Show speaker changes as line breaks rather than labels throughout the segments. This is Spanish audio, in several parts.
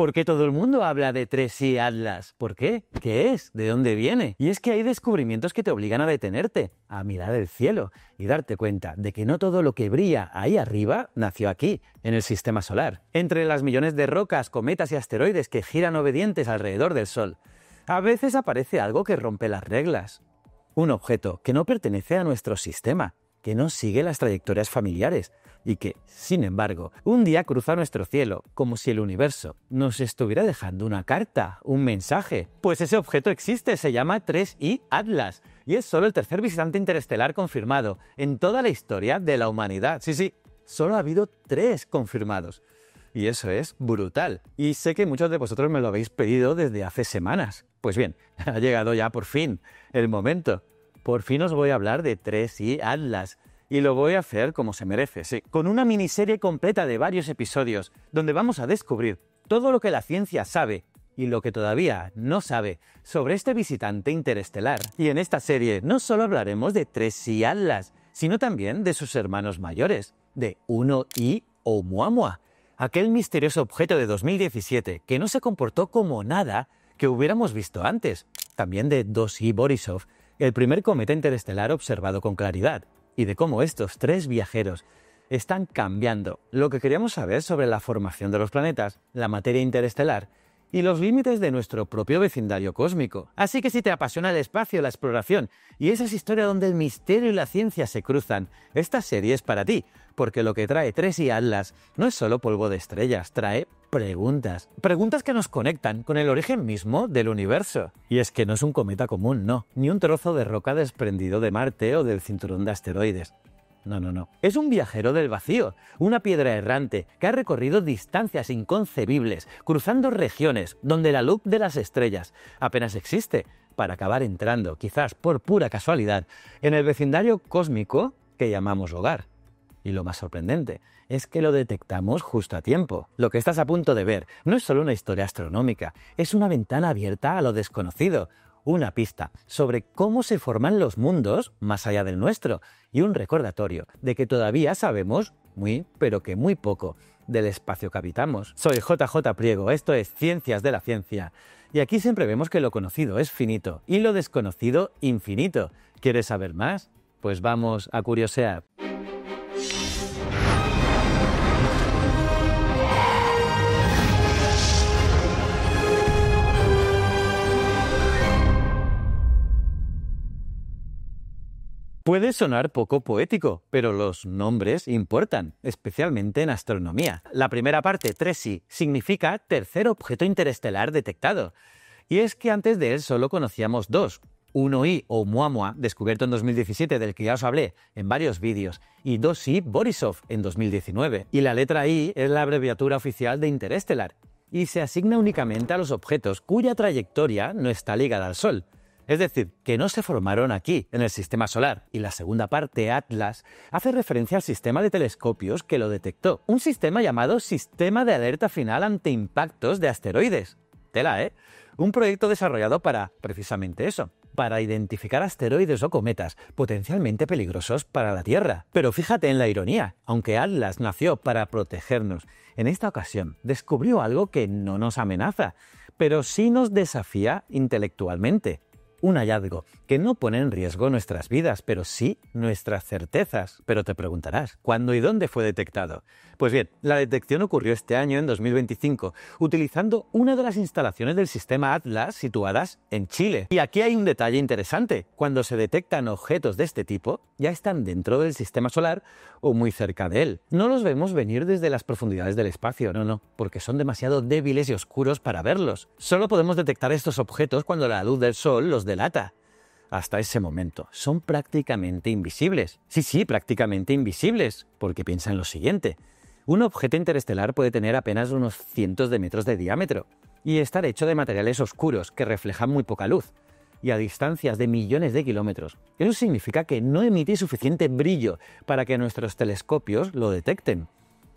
¿Por qué todo el mundo habla de Tresi Atlas? ¿Por qué? ¿Qué es? ¿De dónde viene? Y es que hay descubrimientos que te obligan a detenerte, a mirar el cielo y darte cuenta de que no todo lo que brilla ahí arriba nació aquí, en el sistema solar, entre las millones de rocas, cometas y asteroides que giran obedientes alrededor del Sol. A veces aparece algo que rompe las reglas, un objeto que no pertenece a nuestro sistema, que no sigue las trayectorias familiares y que, sin embargo, un día cruza nuestro cielo, como si el universo nos estuviera dejando una carta, un mensaje. Pues ese objeto existe, se llama 3I Atlas, y es solo el tercer visitante interestelar confirmado en toda la historia de la humanidad. Sí, sí, solo ha habido tres confirmados. Y eso es brutal. Y sé que muchos de vosotros me lo habéis pedido desde hace semanas. Pues bien, ha llegado ya por fin el momento. Por fin os voy a hablar de tres y Atlas. Y lo voy a hacer como se merece, con una miniserie completa de varios episodios, donde vamos a descubrir todo lo que la ciencia sabe y lo que todavía no sabe sobre este visitante interestelar. Y en esta serie no solo hablaremos de tres y Atlas, sino también de sus hermanos mayores, de Uno y Oumuamua, aquel misterioso objeto de 2017 que no se comportó como nada que hubiéramos visto antes, también de 2 y Borisov, el primer cometa interestelar observado con claridad, y de cómo estos tres viajeros están cambiando lo que queríamos saber sobre la formación de los planetas, la materia interestelar y los límites de nuestro propio vecindario cósmico. Así que si te apasiona el espacio, la exploración y esas historias donde el misterio y la ciencia se cruzan, esta serie es para ti, porque lo que trae Tres y Atlas no es solo polvo de estrellas, trae preguntas. Preguntas que nos conectan con el origen mismo del universo. Y es que no es un cometa común, no. Ni un trozo de roca desprendido de Marte o del cinturón de asteroides. No, no, no. Es un viajero del vacío, una piedra errante que ha recorrido distancias inconcebibles, cruzando regiones donde la luz de las estrellas apenas existe, para acabar entrando, quizás por pura casualidad, en el vecindario cósmico que llamamos hogar. Y lo más sorprendente es que lo detectamos justo a tiempo. Lo que estás a punto de ver no es solo una historia astronómica, es una ventana abierta a lo desconocido, una pista sobre cómo se forman los mundos más allá del nuestro y un recordatorio de que todavía sabemos muy, pero que muy poco del espacio que habitamos. Soy JJ Priego, esto es Ciencias de la Ciencia. Y aquí siempre vemos que lo conocido es finito y lo desconocido infinito. ¿Quieres saber más? Pues vamos a curiosear. Puede sonar poco poético, pero los nombres importan, especialmente en astronomía. La primera parte, 3I, significa tercer objeto interestelar detectado. Y es que antes de él solo conocíamos dos, 1i o Muamua, descubierto en 2017, del que ya os hablé en varios vídeos, y 2i Borisov en 2019. Y la letra I es la abreviatura oficial de interestelar, y se asigna únicamente a los objetos cuya trayectoria no está ligada al Sol. Es decir, que no se formaron aquí, en el sistema solar. Y la segunda parte, Atlas, hace referencia al sistema de telescopios que lo detectó. Un sistema llamado Sistema de Alerta Final ante Impactos de Asteroides. Tela, ¿eh? Un proyecto desarrollado para precisamente eso, para identificar asteroides o cometas potencialmente peligrosos para la Tierra. Pero fíjate en la ironía, aunque Atlas nació para protegernos, en esta ocasión descubrió algo que no nos amenaza, pero sí nos desafía intelectualmente un hallazgo que no pone en riesgo nuestras vidas, pero sí nuestras certezas. Pero te preguntarás, ¿cuándo y dónde fue detectado? Pues bien, la detección ocurrió este año, en 2025, utilizando una de las instalaciones del sistema Atlas situadas en Chile. Y aquí hay un detalle interesante. Cuando se detectan objetos de este tipo, ya están dentro del sistema solar o muy cerca de él. No los vemos venir desde las profundidades del espacio, no, no, porque son demasiado débiles y oscuros para verlos. Solo podemos detectar estos objetos cuando la luz del Sol los delata hasta ese momento. Son prácticamente invisibles. Sí, sí, prácticamente invisibles, porque piensa en lo siguiente. Un objeto interestelar puede tener apenas unos cientos de metros de diámetro y estar hecho de materiales oscuros que reflejan muy poca luz y a distancias de millones de kilómetros. Eso significa que no emite suficiente brillo para que nuestros telescopios lo detecten.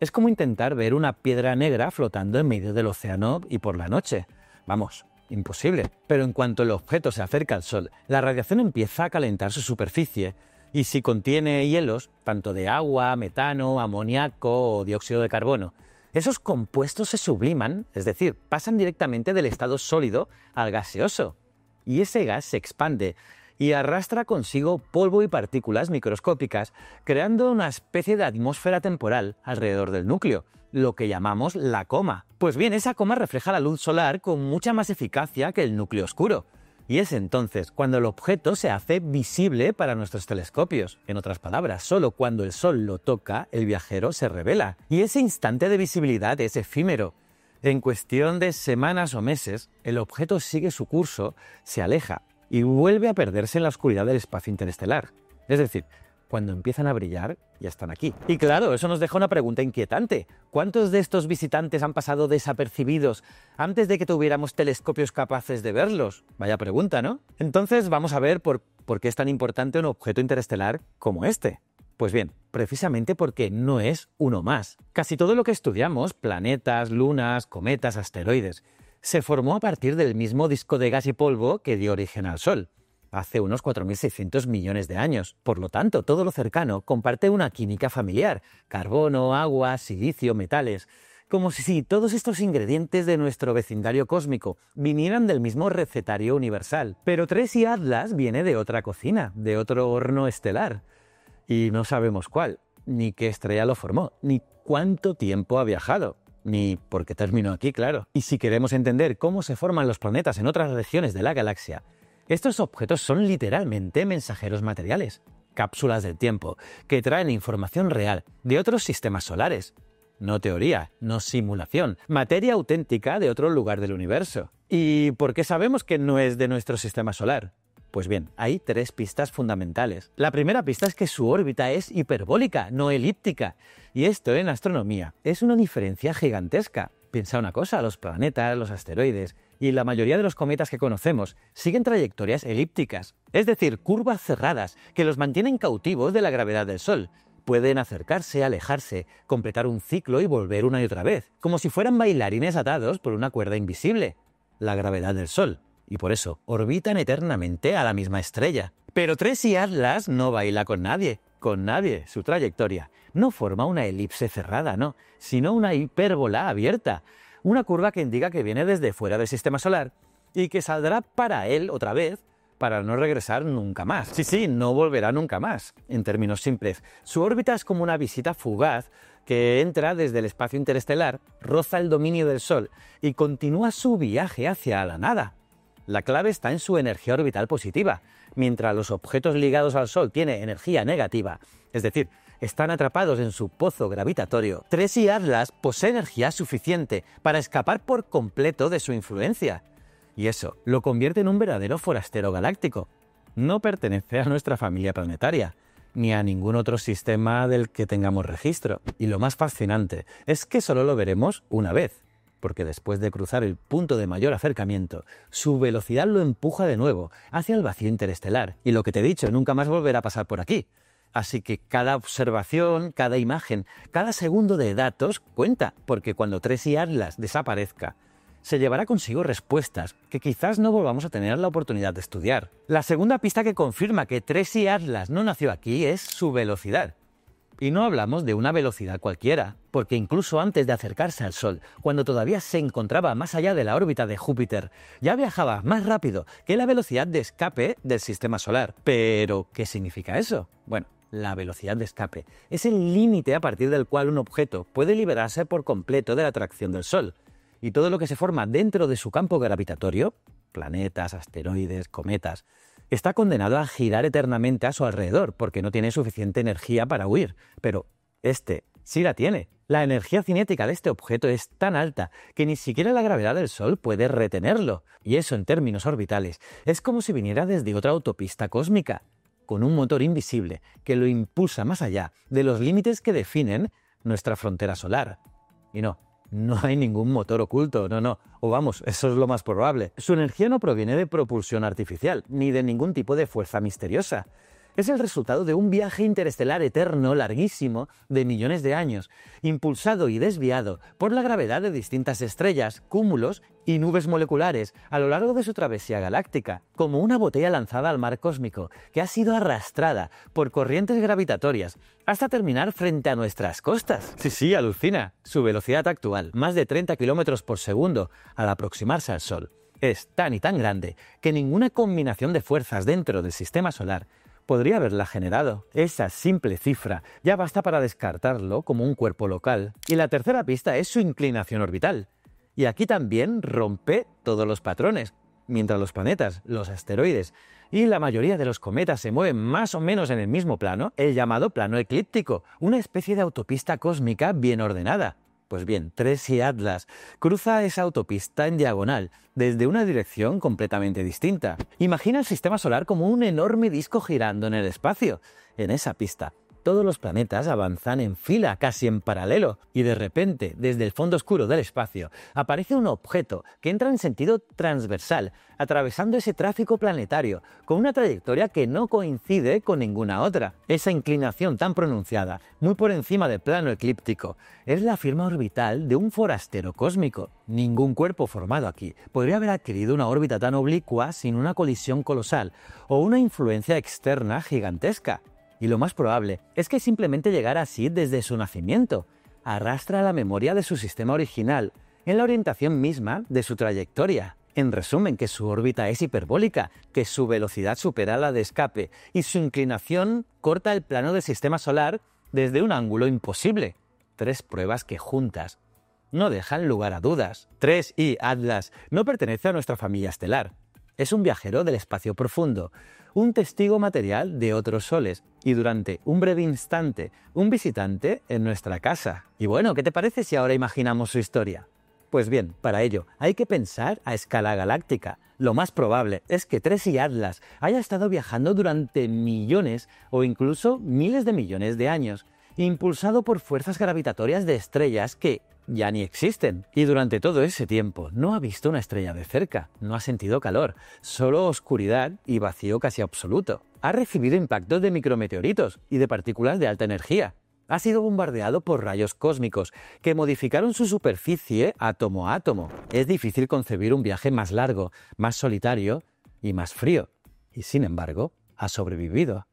Es como intentar ver una piedra negra flotando en medio del océano y por la noche. Vamos, Imposible. Pero en cuanto el objeto se acerca al Sol, la radiación empieza a calentar su superficie y si contiene hielos, tanto de agua, metano, amoníaco o dióxido de carbono, esos compuestos se subliman, es decir, pasan directamente del estado sólido al gaseoso. Y ese gas se expande y arrastra consigo polvo y partículas microscópicas, creando una especie de atmósfera temporal alrededor del núcleo, lo que llamamos la coma. Pues bien, esa coma refleja la luz solar con mucha más eficacia que el núcleo oscuro. Y es entonces cuando el objeto se hace visible para nuestros telescopios. En otras palabras, solo cuando el Sol lo toca, el viajero se revela. Y ese instante de visibilidad es efímero. En cuestión de semanas o meses, el objeto sigue su curso, se aleja y vuelve a perderse en la oscuridad del espacio interestelar. Es decir, cuando empiezan a brillar, ya están aquí. Y claro, eso nos deja una pregunta inquietante. ¿Cuántos de estos visitantes han pasado desapercibidos antes de que tuviéramos telescopios capaces de verlos? Vaya pregunta, ¿no? Entonces vamos a ver por, por qué es tan importante un objeto interestelar como este. Pues bien, precisamente porque no es uno más. Casi todo lo que estudiamos, planetas, lunas, cometas, asteroides, se formó a partir del mismo disco de gas y polvo que dio origen al Sol hace unos 4.600 millones de años. Por lo tanto, todo lo cercano comparte una química familiar, carbono, agua, silicio, metales, como si todos estos ingredientes de nuestro vecindario cósmico vinieran del mismo recetario universal. Pero Tres y Atlas viene de otra cocina, de otro horno estelar, y no sabemos cuál, ni qué estrella lo formó, ni cuánto tiempo ha viajado ni por qué terminó aquí, claro. Y si queremos entender cómo se forman los planetas en otras regiones de la galaxia, estos objetos son literalmente mensajeros materiales, cápsulas del tiempo, que traen información real de otros sistemas solares. No teoría, no simulación, materia auténtica de otro lugar del universo. ¿Y por qué sabemos que no es de nuestro sistema solar? Pues bien, hay tres pistas fundamentales. La primera pista es que su órbita es hiperbólica, no elíptica. Y esto en astronomía es una diferencia gigantesca. Piensa una cosa, los planetas, los asteroides, y la mayoría de los cometas que conocemos siguen trayectorias elípticas, es decir, curvas cerradas que los mantienen cautivos de la gravedad del Sol. Pueden acercarse, alejarse, completar un ciclo y volver una y otra vez, como si fueran bailarines atados por una cuerda invisible, la gravedad del Sol, y por eso orbitan eternamente a la misma estrella. Pero Tres y Atlas no baila con nadie, con nadie, su trayectoria. No forma una elipse cerrada, no, sino una hipérbola abierta, una curva que indica que viene desde fuera del sistema solar y que saldrá para él otra vez para no regresar nunca más. Sí, sí, no volverá nunca más, en términos simples. Su órbita es como una visita fugaz que entra desde el espacio interestelar, roza el dominio del Sol y continúa su viaje hacia la nada. La clave está en su energía orbital positiva. Mientras los objetos ligados al Sol tienen energía negativa, es decir, están atrapados en su pozo gravitatorio, Tres y Atlas posee energía suficiente para escapar por completo de su influencia. Y eso lo convierte en un verdadero forastero galáctico. No pertenece a nuestra familia planetaria, ni a ningún otro sistema del que tengamos registro. Y lo más fascinante es que solo lo veremos una vez, porque después de cruzar el punto de mayor acercamiento, su velocidad lo empuja de nuevo hacia el vacío interestelar, y lo que te he dicho nunca más volverá a pasar por aquí. Así que cada observación, cada imagen, cada segundo de datos cuenta, porque cuando Tres y Atlas desaparezca, se llevará consigo respuestas que quizás no volvamos a tener la oportunidad de estudiar. La segunda pista que confirma que y Atlas no nació aquí es su velocidad. Y no hablamos de una velocidad cualquiera, porque incluso antes de acercarse al Sol, cuando todavía se encontraba más allá de la órbita de Júpiter, ya viajaba más rápido que la velocidad de escape del sistema solar. Pero, ¿qué significa eso? Bueno, la velocidad de escape. Es el límite a partir del cual un objeto puede liberarse por completo de la atracción del Sol. Y todo lo que se forma dentro de su campo gravitatorio, planetas, asteroides, cometas, está condenado a girar eternamente a su alrededor porque no tiene suficiente energía para huir. Pero este sí la tiene. La energía cinética de este objeto es tan alta que ni siquiera la gravedad del Sol puede retenerlo. Y eso en términos orbitales es como si viniera desde otra autopista cósmica con un motor invisible que lo impulsa más allá de los límites que definen nuestra frontera solar. Y no, no hay ningún motor oculto, no, no, o vamos, eso es lo más probable. Su energía no proviene de propulsión artificial, ni de ningún tipo de fuerza misteriosa, es el resultado de un viaje interestelar eterno, larguísimo, de millones de años, impulsado y desviado por la gravedad de distintas estrellas, cúmulos y nubes moleculares a lo largo de su travesía galáctica, como una botella lanzada al mar cósmico, que ha sido arrastrada por corrientes gravitatorias hasta terminar frente a nuestras costas. Sí, sí, alucina. Su velocidad actual, más de 30 km por segundo, al aproximarse al Sol, es tan y tan grande que ninguna combinación de fuerzas dentro del sistema solar podría haberla generado. Esa simple cifra ya basta para descartarlo como un cuerpo local. Y la tercera pista es su inclinación orbital. Y aquí también rompe todos los patrones, mientras los planetas, los asteroides y la mayoría de los cometas se mueven más o menos en el mismo plano, el llamado plano eclíptico, una especie de autopista cósmica bien ordenada. Pues bien, y Atlas cruza esa autopista en diagonal, desde una dirección completamente distinta. Imagina el sistema solar como un enorme disco girando en el espacio, en esa pista todos los planetas avanzan en fila, casi en paralelo, y de repente, desde el fondo oscuro del espacio, aparece un objeto que entra en sentido transversal, atravesando ese tráfico planetario, con una trayectoria que no coincide con ninguna otra. Esa inclinación tan pronunciada, muy por encima del plano eclíptico, es la firma orbital de un forastero cósmico. Ningún cuerpo formado aquí podría haber adquirido una órbita tan oblicua sin una colisión colosal o una influencia externa gigantesca. Y lo más probable es que simplemente llegara así desde su nacimiento. Arrastra la memoria de su sistema original, en la orientación misma de su trayectoria. En resumen, que su órbita es hiperbólica, que su velocidad supera la de escape y su inclinación corta el plano del sistema solar desde un ángulo imposible. Tres pruebas que juntas no dejan lugar a dudas. 3 y Atlas no pertenece a nuestra familia estelar, es un viajero del espacio profundo, un testigo material de otros soles y durante un breve instante un visitante en nuestra casa. Y bueno, ¿qué te parece si ahora imaginamos su historia? Pues bien, para ello hay que pensar a escala galáctica. Lo más probable es que Tres y Atlas haya estado viajando durante millones o incluso miles de millones de años, impulsado por fuerzas gravitatorias de estrellas que ya ni existen. Y durante todo ese tiempo no ha visto una estrella de cerca, no ha sentido calor, solo oscuridad y vacío casi absoluto. Ha recibido impactos de micrometeoritos y de partículas de alta energía. Ha sido bombardeado por rayos cósmicos que modificaron su superficie átomo a átomo. Es difícil concebir un viaje más largo, más solitario y más frío. Y sin embargo, ha sobrevivido.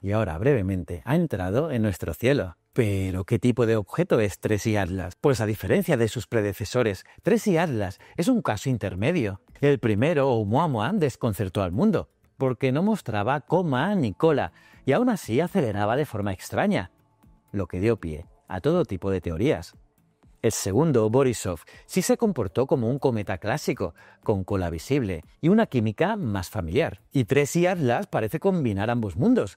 Y ahora brevemente ha entrado en nuestro cielo. Pero, ¿qué tipo de objeto es y Atlas? Pues a diferencia de sus predecesores, y Atlas es un caso intermedio. El primero, Oumuamua, desconcertó al mundo, porque no mostraba coma ni cola, y aún así aceleraba de forma extraña, lo que dio pie a todo tipo de teorías. El segundo, Borisov, sí se comportó como un cometa clásico, con cola visible y una química más familiar. Y y Atlas parece combinar ambos mundos.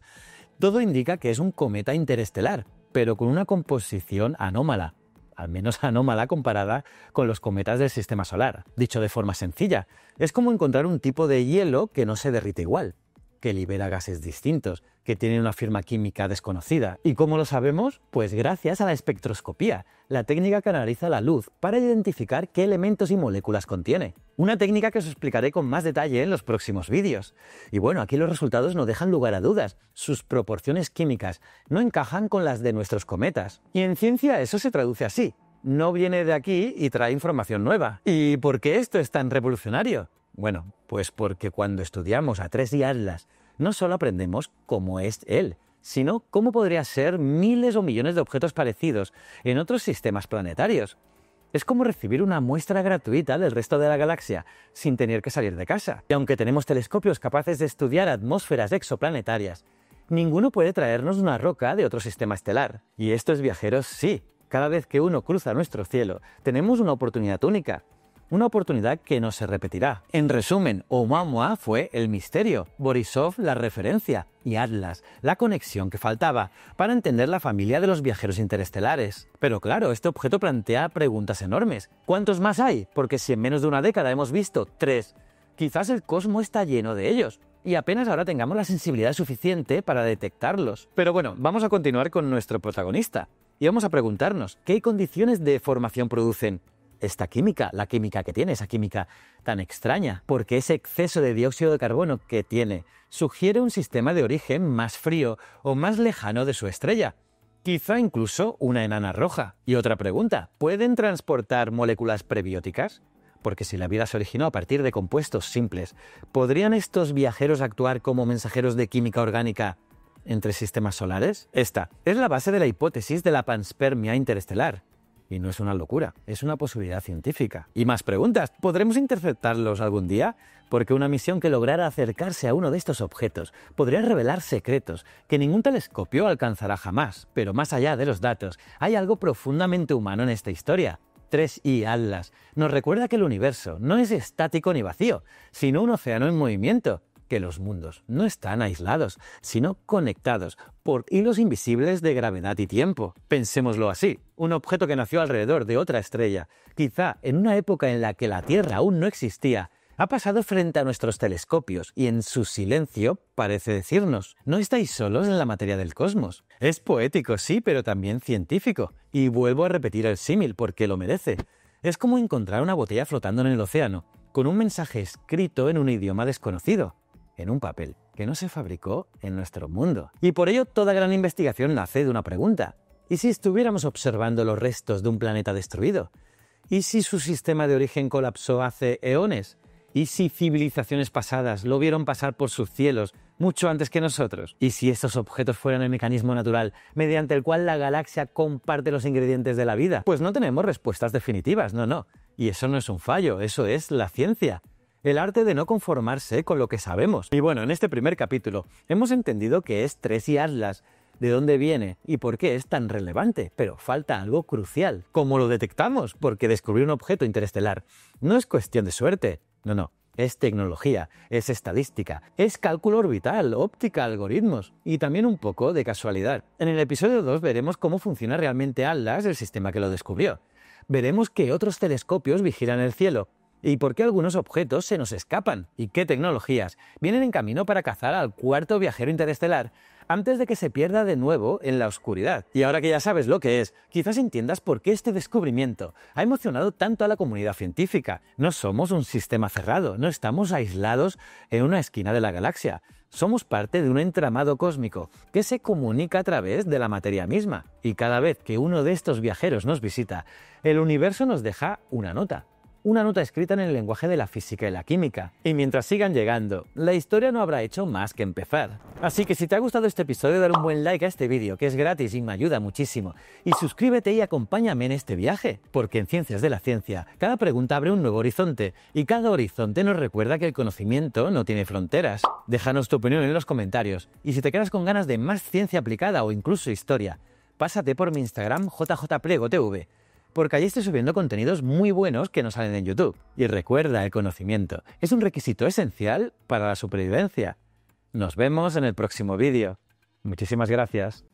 Todo indica que es un cometa interestelar, pero con una composición anómala, al menos anómala comparada con los cometas del sistema solar. Dicho de forma sencilla, es como encontrar un tipo de hielo que no se derrite igual que libera gases distintos, que tienen una firma química desconocida. ¿Y cómo lo sabemos? Pues gracias a la espectroscopía, la técnica que analiza la luz para identificar qué elementos y moléculas contiene. Una técnica que os explicaré con más detalle en los próximos vídeos. Y bueno, aquí los resultados no dejan lugar a dudas. Sus proporciones químicas no encajan con las de nuestros cometas. Y en ciencia eso se traduce así. No viene de aquí y trae información nueva. ¿Y por qué esto es tan revolucionario? Bueno, pues porque cuando estudiamos a tres díaslas, no solo aprendemos cómo es él, sino cómo podría ser miles o millones de objetos parecidos en otros sistemas planetarios. Es como recibir una muestra gratuita del resto de la galaxia, sin tener que salir de casa. Y aunque tenemos telescopios capaces de estudiar atmósferas exoplanetarias, ninguno puede traernos una roca de otro sistema estelar. Y estos viajeros sí. Cada vez que uno cruza nuestro cielo, tenemos una oportunidad única una oportunidad que no se repetirá. En resumen, Oumuamua fue el misterio, Borisov la referencia y Atlas la conexión que faltaba para entender la familia de los viajeros interestelares. Pero claro, este objeto plantea preguntas enormes. ¿Cuántos más hay? Porque si en menos de una década hemos visto tres, quizás el cosmos está lleno de ellos y apenas ahora tengamos la sensibilidad suficiente para detectarlos. Pero bueno, vamos a continuar con nuestro protagonista y vamos a preguntarnos qué condiciones de formación producen esta química, la química que tiene, esa química tan extraña, porque ese exceso de dióxido de carbono que tiene sugiere un sistema de origen más frío o más lejano de su estrella, quizá incluso una enana roja. Y otra pregunta, ¿pueden transportar moléculas prebióticas? Porque si la vida se originó a partir de compuestos simples, ¿podrían estos viajeros actuar como mensajeros de química orgánica entre sistemas solares? Esta es la base de la hipótesis de la panspermia interestelar, y no es una locura, es una posibilidad científica. Y más preguntas, ¿podremos interceptarlos algún día? Porque una misión que lograra acercarse a uno de estos objetos podría revelar secretos que ningún telescopio alcanzará jamás. Pero más allá de los datos, hay algo profundamente humano en esta historia. 3i Atlas nos recuerda que el universo no es estático ni vacío, sino un océano en movimiento, que los mundos no están aislados, sino conectados por hilos invisibles de gravedad y tiempo. Pensémoslo así, un objeto que nació alrededor de otra estrella, quizá en una época en la que la Tierra aún no existía, ha pasado frente a nuestros telescopios y en su silencio parece decirnos, no estáis solos en la materia del cosmos. Es poético, sí, pero también científico. Y vuelvo a repetir el símil porque lo merece. Es como encontrar una botella flotando en el océano, con un mensaje escrito en un idioma desconocido en un papel, que no se fabricó en nuestro mundo. Y por ello toda gran investigación nace de una pregunta. ¿Y si estuviéramos observando los restos de un planeta destruido? ¿Y si su sistema de origen colapsó hace eones? ¿Y si civilizaciones pasadas lo vieron pasar por sus cielos mucho antes que nosotros? ¿Y si estos objetos fueran el mecanismo natural mediante el cual la galaxia comparte los ingredientes de la vida? Pues no tenemos respuestas definitivas, no, no. Y eso no es un fallo, eso es la ciencia el arte de no conformarse con lo que sabemos. Y bueno, en este primer capítulo hemos entendido que es Tres y Atlas, de dónde viene y por qué es tan relevante, pero falta algo crucial. ¿Cómo lo detectamos? Porque descubrir un objeto interestelar no es cuestión de suerte, no, no. Es tecnología, es estadística, es cálculo orbital, óptica, algoritmos y también un poco de casualidad. En el episodio 2 veremos cómo funciona realmente ATLAS, el sistema que lo descubrió. Veremos que otros telescopios vigilan el cielo ¿Y por qué algunos objetos se nos escapan? ¿Y qué tecnologías vienen en camino para cazar al cuarto viajero interestelar antes de que se pierda de nuevo en la oscuridad? Y ahora que ya sabes lo que es, quizás entiendas por qué este descubrimiento ha emocionado tanto a la comunidad científica. No somos un sistema cerrado, no estamos aislados en una esquina de la galaxia. Somos parte de un entramado cósmico que se comunica a través de la materia misma. Y cada vez que uno de estos viajeros nos visita, el universo nos deja una nota una nota escrita en el lenguaje de la física y la química. Y mientras sigan llegando, la historia no habrá hecho más que empezar. Así que si te ha gustado este episodio, dale un buen like a este vídeo, que es gratis y me ayuda muchísimo. Y suscríbete y acompáñame en este viaje, porque en Ciencias de la Ciencia, cada pregunta abre un nuevo horizonte, y cada horizonte nos recuerda que el conocimiento no tiene fronteras. Déjanos tu opinión en los comentarios, y si te quedas con ganas de más ciencia aplicada o incluso historia, pásate por mi Instagram jjplegotv porque allí estoy subiendo contenidos muy buenos que no salen en YouTube. Y recuerda, el conocimiento es un requisito esencial para la supervivencia. Nos vemos en el próximo vídeo. Muchísimas gracias.